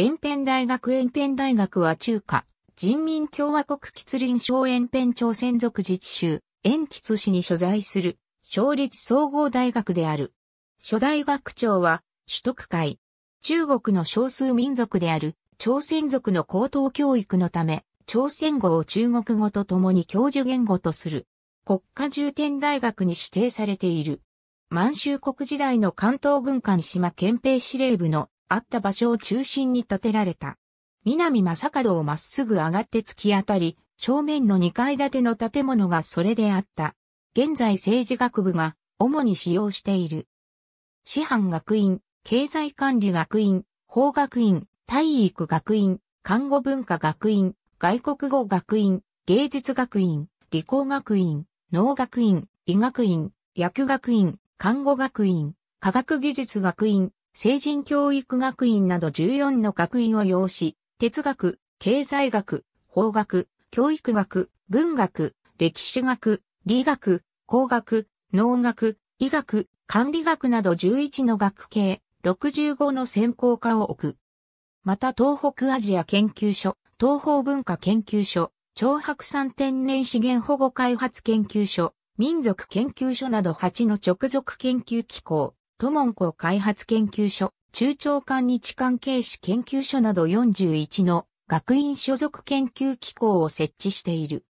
延辺大学延辺大学は中華、人民共和国吉林省延辺朝鮮族自治州、延吉市に所在する、省立総合大学である。初代学長は、首得会。中国の少数民族である、朝鮮族の高等教育のため、朝鮮語を中国語と共に教授言語とする。国家重点大学に指定されている。満州国時代の関東軍艦島憲兵司令部のあった場所を中心に建てられた。南正門をまっすぐ上がって突き当たり、正面の2階建ての建物がそれであった。現在政治学部が主に使用している。師範学院、経済管理学院、法学院、体育学院、看護文化学院、外国語学院、芸術学院、理工学院、農学院、医学院、薬学院、看護学院、科学技術学院、成人教育学院など14の学院を要し、哲学、経済学、法学、教育学、文学、歴史学、理学、工学、農学、医学、管理学など11の学系、65の専攻科を置く。また東北アジア研究所、東方文化研究所、長白山天然資源保護開発研究所、民族研究所など8の直属研究機構、都門コ開発研究所、中長間日関係史研究所など41の学院所属研究機構を設置している。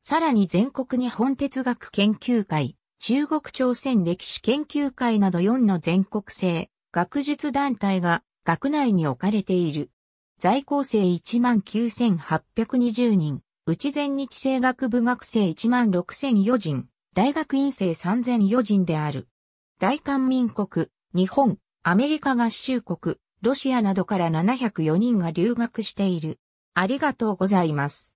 さらに全国日本哲学研究会、中国朝鮮歴史研究会など4の全国制、学術団体が学内に置かれている。在校生19,820人、内全日制学部学生16,004人、大学院生3,004人である。大韓民国、日本、アメリカ合衆国、ロシアなどから704人が留学している。ありがとうございます。